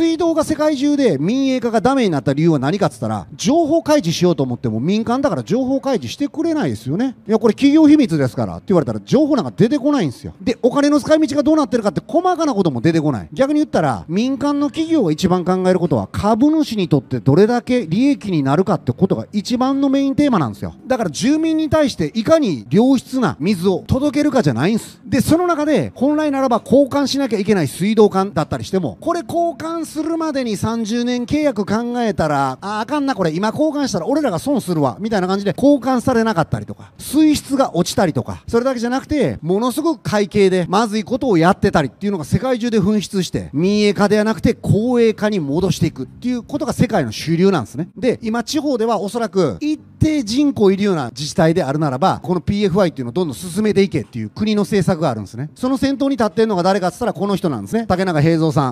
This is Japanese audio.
水道が世界中で民営化がダメになった理由は何かっつったら情報開示しようと思っても民間だから情報開示してくれないですよねいやこれ企業秘密ですからって言われたら情報なんか出てこないんですよでお金の使い道がどうなってるかって細かなことも出てこない逆に言ったら民間の企業が一番考えることは株主にとってどれだけ利益になるかってことが一番のメインテーマなんですよだから住民に対していかに良質な水を届けるかじゃないんですでその中で本来ならば交換しなきゃいけない水道管だったりしてもこれ交換するまでに30年契約考えたら、あ、あかんなこれ、今交換したら俺らが損するわ、みたいな感じで交換されなかったりとか、水質が落ちたりとか、それだけじゃなくて、ものすごく会計でまずいことをやってたりっていうのが世界中で紛失して、民営化ではなくて公営化に戻していくっていうことが世界の主流なんですね。で、今地方ではおそらく一定人口いるような自治体であるならば、この PFI っていうのをどんどん進めていけっていう国の政策があるんですね。その先頭に立ってんのが誰かっつったらこの人なんですね。竹中平蔵さん。